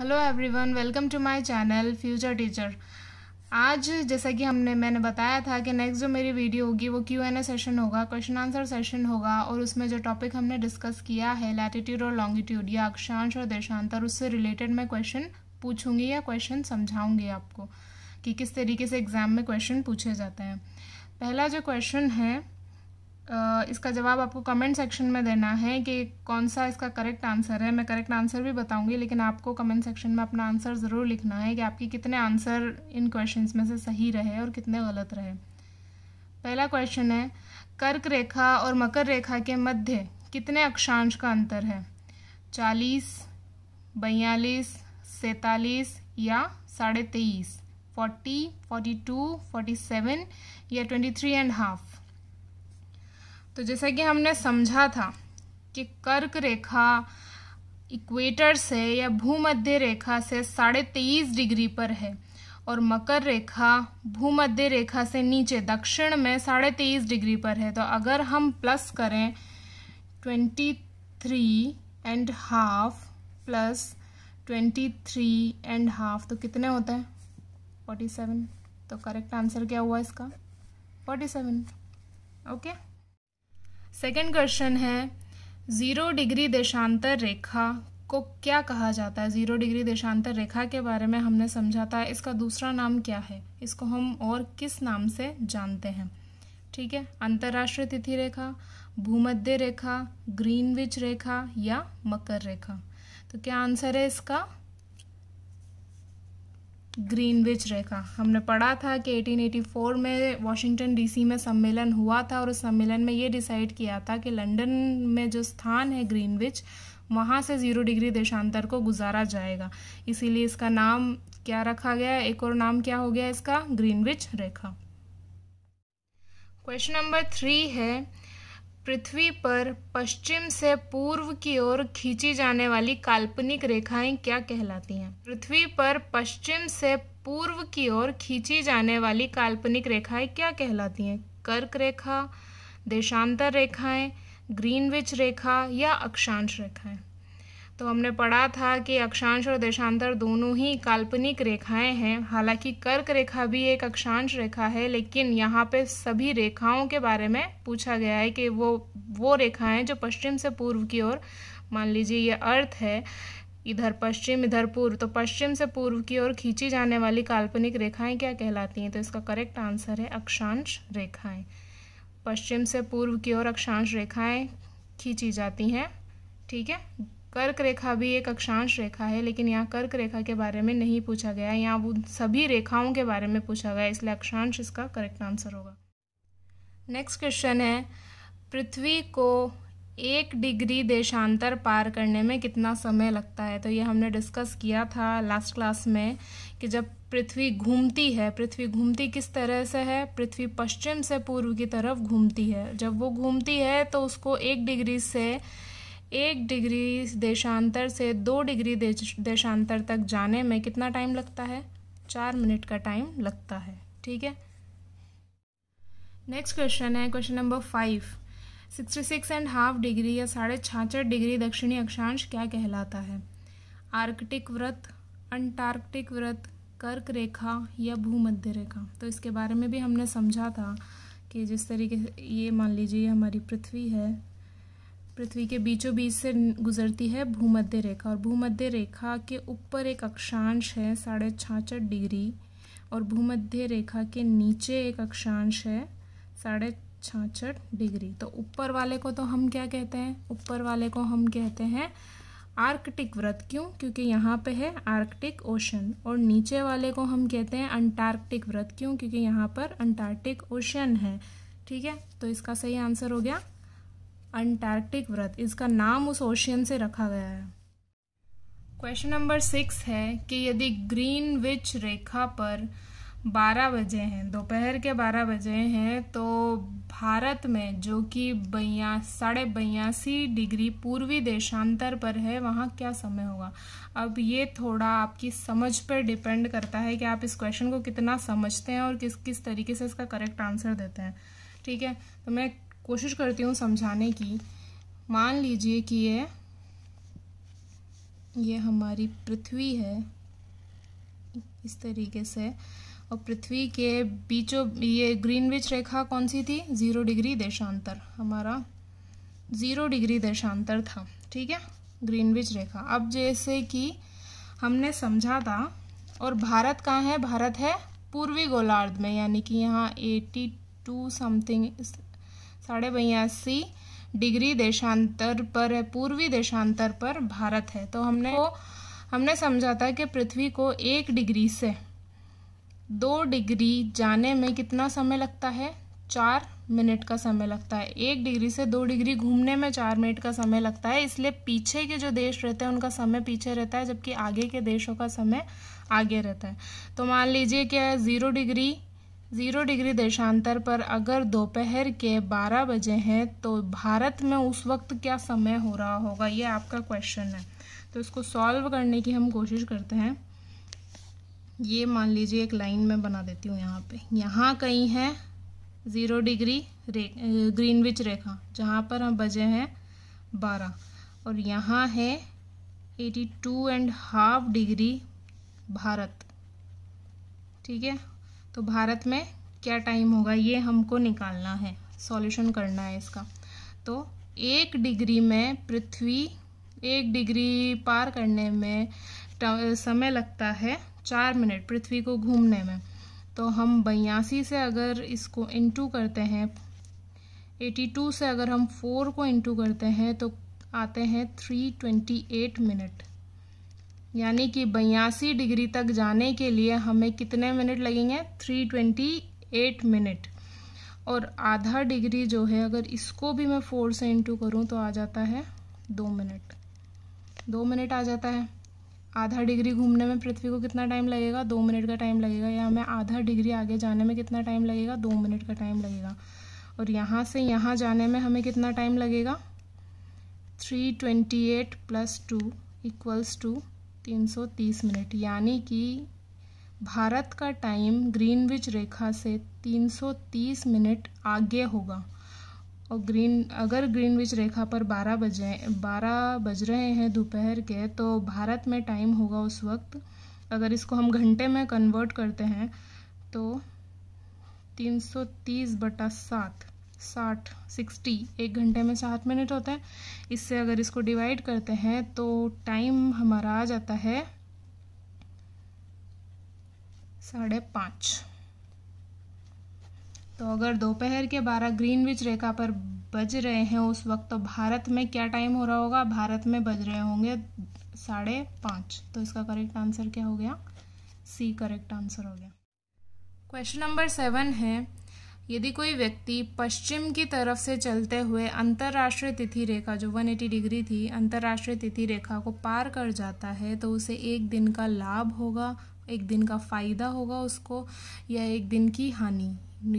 hello everyone welcome to my channel future teacher आज जैसा कि हमने मैंने बताया था कि नेक्स्ट जो मेरी वीडियो होगी वो क्यू एन ए सेशन होगा क्वेश्चन आंसर सेशन होगा और उसमें जो टॉपिक हमने डिस्कस किया है लैटिट्यूड और लॉन्गिट्यूड या अक्षांश और देशांतर उससे रिलेटेड मैं क्वेश्चन पूछूंगी या क्वेश्चन समझाऊंगी आपको कि किस तरीके से एग्ज़ाम में क्वेश्चन पूछे जाते हैं पहला जो क्वेश्चन है इसका जवाब आपको कमेंट सेक्शन में देना है कि कौन सा इसका करेक्ट आंसर है मैं करेक्ट आंसर भी बताऊंगी लेकिन आपको कमेंट सेक्शन में अपना आंसर ज़रूर लिखना है कि आपके कितने आंसर इन क्वेश्चन में से सही रहे और कितने गलत रहे पहला क्वेश्चन है कर्क रेखा और मकर रेखा के मध्य कितने अक्षांश का अंतर है चालीस बयालीस सैतालीस या साढ़े तेईस forty forty two forty seven या ट्वेंटी थ्री एंड हाफ तो जैसा कि हमने समझा था कि कर्क रेखा इक्वेटर से या भूमध्य रेखा से साढ़े तेईस डिग्री पर है और मकर रेखा भूमध्य रेखा से नीचे दक्षिण में साढ़े तेईस डिग्री पर है तो अगर हम प्लस करें twenty three and half plus twenty three and half तो कितने होते हैं फोर्टी सेवन तो करेक्ट आंसर क्या हुआ इसका forty seven okay second question है ज़ीरो डिग्री देशांतर रेखा को क्या कहा जाता है ज़ीरो डिग्री देशांतर रेखा के बारे में हमने समझा था इसका दूसरा नाम क्या है इसको हम और किस नाम से जानते हैं ठीक है अंतर्राष्ट्रीय तिथि रेखा भूमध्य रेखा ग्रीनविच रेखा या मकर रेखा तो क्या आंसर है इसका ग्रीनविच रेखा हमने पढ़ा था कि 1884 में वाशिंगटन डीसी में सम्मेलन हुआ था और उस सम्मेलन में ये डिसाइड किया था कि लंदन में जो स्थान है ग्रीनविच वहाँ से ज़ीरो डिग्री देशांतर को गुजारा जाएगा इसीलिए इसका नाम क्या रखा गया एक और नाम क्या हो गया इसका ग्रीनविच रेखा क्वेश्चन नंबर थ्री है पृथ्वी पर पश्चिम से पूर्व की ओर खींची जाने वाली काल्पनिक रेखाएं क्या कहलाती हैं पृथ्वी पर पश्चिम से पूर्व की ओर खींची जाने वाली काल्पनिक रेखाएं क्या कहलाती हैं कर्क रेखा देशांतर रेखाएं ग्रीनविच रेखा या अक्षांश रेखाएं तो हमने पढ़ा था कि अक्षांश और देशांतर दोनों ही काल्पनिक रेखाएं हैं हालांकि कर्क रेखा भी एक अक्षांश रेखा है लेकिन यहाँ पे सभी रेखाओं के बारे में पूछा गया है कि वो वो रेखाएं जो पश्चिम से पूर्व की ओर मान लीजिए ये अर्थ है इधर पश्चिम इधर पूर्व तो पश्चिम से पूर्व की ओर खींची जाने वाली काल्पनिक रेखाएँ क्या कहलाती हैं तो इसका करेक्ट आंसर है अक्षांश रेखाएँ पश्चिम से पूर्व की ओर अक्षांश रेखाएँ खींची जाती हैं ठीक है कर्क रेखा भी एक अक्षांश रेखा है लेकिन यहाँ कर्क रेखा के बारे में नहीं पूछा गया यहाँ उन सभी रेखाओं के बारे में पूछा गया इसलिए अक्षांश इसका करेक्ट आंसर होगा नेक्स्ट क्वेश्चन है पृथ्वी को एक डिग्री देशांतर पार करने में कितना समय लगता है तो ये हमने डिस्कस किया था लास्ट क्लास में कि जब पृथ्वी घूमती है पृथ्वी घूमती किस तरह से है पृथ्वी पश्चिम से पूर्व की तरफ घूमती है जब वो घूमती है तो उसको एक डिग्री से एक डिग्री देशांतर से दो डिग्री देशांतर तक जाने में कितना टाइम लगता है चार मिनट का टाइम लगता है ठीक है नेक्स्ट क्वेश्चन है question number five sixty six and half degree या साढ़े छाछठ डिग्री दक्षिणी अक्षांश क्या कहलाता है आर्कटिक व्रत अंटार्कटिक व्रत कर्क रेखा या भूमध्य रेखा तो इसके बारे में भी हमने समझा था कि जिस तरीके से ये मान लीजिए हमारी पृथ्वी है पृथ्वी के बीचों बीच से गुजरती है भूमध्य रेखा और भूमध्य रेखा के ऊपर एक अक्षांश है साढ़े छाछठ डिग्री और भूमध्य रेखा के नीचे एक अक्षांश है साढ़े छाछठ डिग्री तो ऊपर वाले को तो हम क्या कहते हैं ऊपर वाले को हम कहते हैं आर्कटिक व्रत क्यों क्योंकि यहाँ पे है आर्कटिक ओशन और नीचे वाले को हम कहते हैं अंटार्कटिक व्रत क्यों क्योंकि यहाँ पर अंटार्कटिक ओशन है ठीक है तो इसका सही आंसर हो गया अंटार्कटिक व्रत इसका नाम उस ओशियन से रखा गया है क्वेश्चन नंबर सिक्स है कि यदि ग्रीन विच रेखा पर बारह बजे हैं दोपहर के बारह बजे हैं तो भारत में जो कि बया साढ़े बयासी डिग्री पूर्वी देशांतर पर है वहाँ क्या समय होगा अब ये थोड़ा आपकी समझ पर डिपेंड करता है कि आप इस क्वेश्चन को कितना समझते हैं और किस किस तरीके से इसका करेक्ट आंसर देते हैं ठीक है तो मैं कोशिश करती हूँ समझाने की मान लीजिए कि ये ये हमारी पृथ्वी है इस तरीके से और पृथ्वी के बीचों ये ग्रीनविच रेखा कौन सी थी ज़ीरो डिग्री देशांतर हमारा ज़ीरो डिग्री देशांतर था ठीक है ग्रीनविच रेखा अब जैसे कि हमने समझा था और भारत कहाँ है भारत है पूर्वी गोलार्ध में यानी कि यहाँ एटी टू समथिंग साढ़े बयासी डिग्री देशांतर पर है पूर्वी देशांतर पर भारत है तो हमने वो हमने समझा था कि पृथ्वी को एक डिग्री से दो डिग्री जाने में कितना समय लगता है चार मिनट का समय लगता है एक डिग्री से दो डिग्री घूमने में चार मिनट का समय लगता है इसलिए पीछे के जो देश रहते हैं उनका समय पीछे रहता है जबकि आगे के देशों का समय आगे रहता है तो मान लीजिए कि ज़ीरो डिग्री ज़ीरो डिग्री देशांतर पर अगर दोपहर के बारह बजे हैं तो भारत में उस वक्त क्या समय हो रहा होगा ये आपका क्वेश्चन है तो इसको सॉल्व करने की हम कोशिश करते हैं ये मान लीजिए एक लाइन में बना देती हूँ यहाँ पे यहाँ कहीं है ज़ीरो डिग्री रे ग्रीनविच रेखा जहाँ पर हम बजे हैं बारह और यहाँ है eighty two and half degree Bharat ठीक है तो भारत में क्या टाइम होगा ये हमको निकालना है सॉल्यूशन करना है इसका तो एक डिग्री में पृथ्वी एक डिग्री पार करने में समय लगता है चार मिनट पृथ्वी को घूमने में तो हम बयासी से अगर इसको इंटू करते हैं 82 से अगर हम 4 को इंटू करते हैं तो आते हैं 328 मिनट यानी कि बयासी डिग्री तक जाने के लिए हमें कितने मिनट लगेंगे थ्री ट्वेंटी एट मिनट और आधा डिग्री जो है अगर इसको भी मैं फोर से इंटू करूँ तो आ जाता है दो मिनट दो मिनट आ जाता है आधा डिग्री घूमने में पृथ्वी को कितना टाइम लगेगा दो मिनट का टाइम लगेगा या हमें आधा डिग्री आगे जाने में कितना टाइम लगेगा दो मिनट का टाइम लगेगा और यहाँ से यहाँ जाने में हमें कितना टाइम लगेगा three twenty eight plus two equals to 330 minute यानी कि भारत का टाइम ग्रीनविच रेखा से 330 मिनट आगे होगा और ग्रीन अगर ग्रीनविच रेखा पर 12 बजे 12 बज रहे हैं दोपहर के तो भारत में टाइम होगा उस वक्त अगर इसको हम घंटे में कन्वर्ट करते हैं तो 330 बटा सात साठ सिक्सटी एक घंटे में सात मिनट होता है इससे अगर इसको डिवाइड करते हैं तो टाइम हमारा आ जाता है साढ़े पाँच तो अगर दोपहर के बारह ग्रीनविच रेखा पर बज रहे हैं उस वक्त तो भारत में क्या टाइम हो रहा होगा भारत में बज रहे होंगे साढ़े पाँच तो इसका करेक्ट आंसर क्या हो गया सी करेक्ट आंसर हो गया क्वेश्चन नंबर सेवन है यदि कोई व्यक्ति पश्चिम की तरफ से चलते हुए अंतर्राष्ट्रीय तिथि रेखा जो 180 डिग्री थी अंतर्राष्ट्रीय तिथि रेखा को पार कर जाता है तो उसे एक दिन का लाभ होगा एक दिन का फ़ायदा होगा उसको या एक दिन की हानि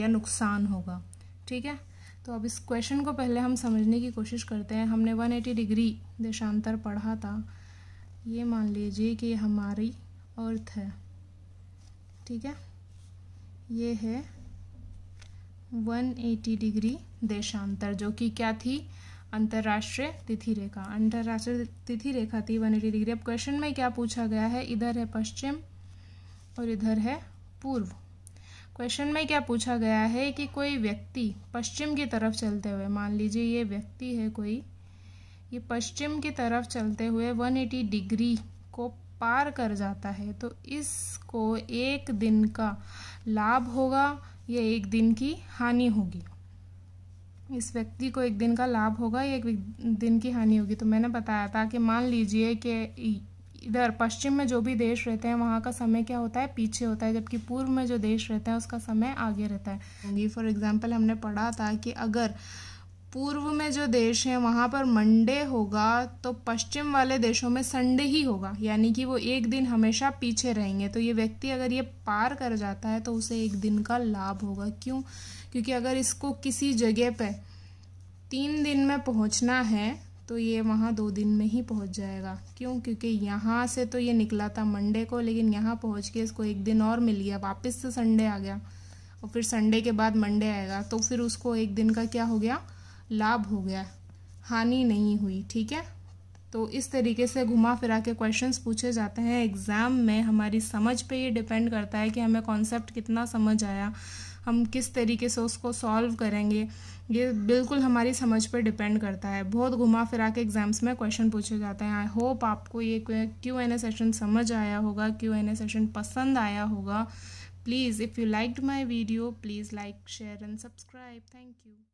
या नुकसान होगा ठीक है तो अब इस क्वेश्चन को पहले हम समझने की कोशिश करते हैं हमने 180 डिग्री देशांतर पढ़ा था ये मान लीजिए कि हमारी अर्थ है ठीक है ये है 180 डिग्री देशांतर जो कि क्या थी अंतर्राष्ट्रीय तिथि रेखा अंतर्राष्ट्रीय तिथि रेखा थी 180 डिग्री अब क्वेश्चन में क्या पूछा गया है इधर है पश्चिम और इधर है पूर्व क्वेश्चन में क्या पूछा गया है कि कोई व्यक्ति पश्चिम की तरफ चलते हुए मान लीजिए ये व्यक्ति है कोई ये पश्चिम की तरफ चलते हुए 180 डिग्री को पार कर जाता है तो इसको एक दिन का लाभ होगा ये एक दिन की हानि होगी इस व्यक्ति को एक दिन का लाभ होगा या एक दिन की हानि होगी तो मैंने बताया था कि मान लीजिए कि इधर पश्चिम में जो भी देश रहते हैं वहाँ का समय क्या होता है पीछे होता है जबकि पूर्व में जो देश रहते हैं उसका समय आगे रहता है फॉर एग्जाम्पल हमने पढ़ा था कि अगर पूर्व में जो देश हैं वहाँ पर मंडे होगा तो पश्चिम वाले देशों में संडे ही होगा यानी कि वो एक दिन हमेशा पीछे रहेंगे तो ये व्यक्ति अगर ये पार कर जाता है तो उसे एक दिन का लाभ होगा क्यों क्योंकि अगर इसको किसी जगह पे तीन दिन में पहुँचना है तो ये वहाँ दो दिन में ही पहुँच जाएगा क्यों क्योंकि यहाँ से तो ये निकला था मंडे को लेकिन यहाँ पहुँच के इसको एक दिन और मिल गया वापस से संडे आ गया और फिर संडे के बाद मंडे आएगा तो फिर उसको एक दिन का क्या हो गया लाभ हो गया हानि नहीं हुई ठीक है तो इस तरीके से घुमा फिरा के क्वेश्चंस पूछे जाते हैं एग्ज़ाम में हमारी समझ पे ये डिपेंड करता है कि हमें कॉन्सेप्ट कितना समझ आया हम किस तरीके से उसको सॉल्व करेंगे ये बिल्कुल हमारी समझ पर डिपेंड करता है बहुत घुमा फिरा के एग्ज़ाम्स में क्वेश्चन पूछे जाते हैं आई होप आपको ये क्यू एन ए सेशन समझ आया होगा क्यू एन ए सेशन पसंद आया होगा please if you liked my video please like share and subscribe thank you